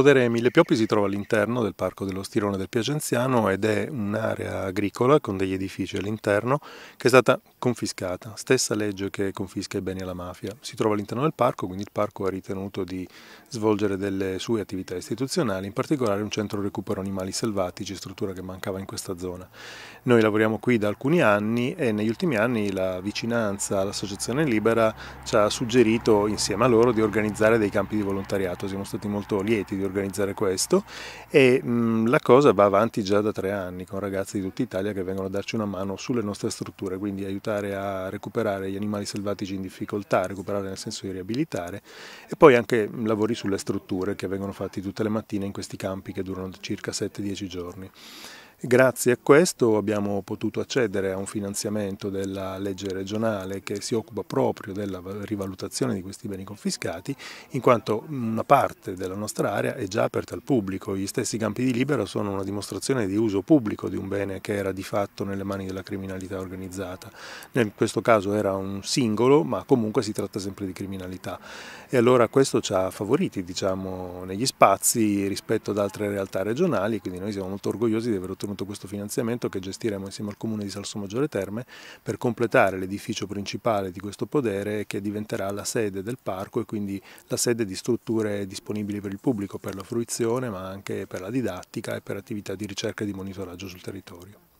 podere Emile Pioppi si trova all'interno del Parco dello Stirone del Piacenziano ed è un'area agricola con degli edifici all'interno che è stata confiscata, stessa legge che confisca i beni alla mafia. Si trova all'interno del parco, quindi il parco ha ritenuto di svolgere delle sue attività istituzionali, in particolare un centro recupero animali selvatici, struttura che mancava in questa zona. Noi lavoriamo qui da alcuni anni e negli ultimi anni la vicinanza all'Associazione Libera ci ha suggerito insieme a loro di organizzare dei campi di volontariato, siamo stati molto lieti di organizzare questo e mh, mm, la cosa va avanti già da tre anni con ragazzi di tutta Italia che vengono a darci una mano sulle nostre strutture, quindi aiutare a recuperare gli animali selvatici in difficoltà, recuperare nel senso di riabilitare e poi anche mm, lavori sulle strutture che vengono fatti tutte le mattine in questi campi che durano circa 7-10 giorni. Grazie a questo abbiamo potuto accedere a un finanziamento della legge regionale che si occupa proprio della rivalutazione di questi beni confiscati, in quanto una parte della nostra area è già aperta al pubblico. Gli stessi campi di Libera sono una dimostrazione di uso pubblico di un bene che era di fatto nelle mani della criminalità organizzata. In questo caso era un singolo, ma comunque si tratta sempre di criminalità. E allora questo ci ha favoriti diciamo, negli spazi rispetto ad altre realtà regionali, quindi noi siamo molto orgogliosi di aver ottenuto ottenuto questo finanziamento che gestiremo insieme al comune di Salsomaggiore Terme per completare l'edificio principale di questo podere che diventerà la sede del parco e quindi la sede di strutture disponibili per il pubblico, per la fruizione ma anche per la didattica e per attività di ricerca e di monitoraggio sul territorio.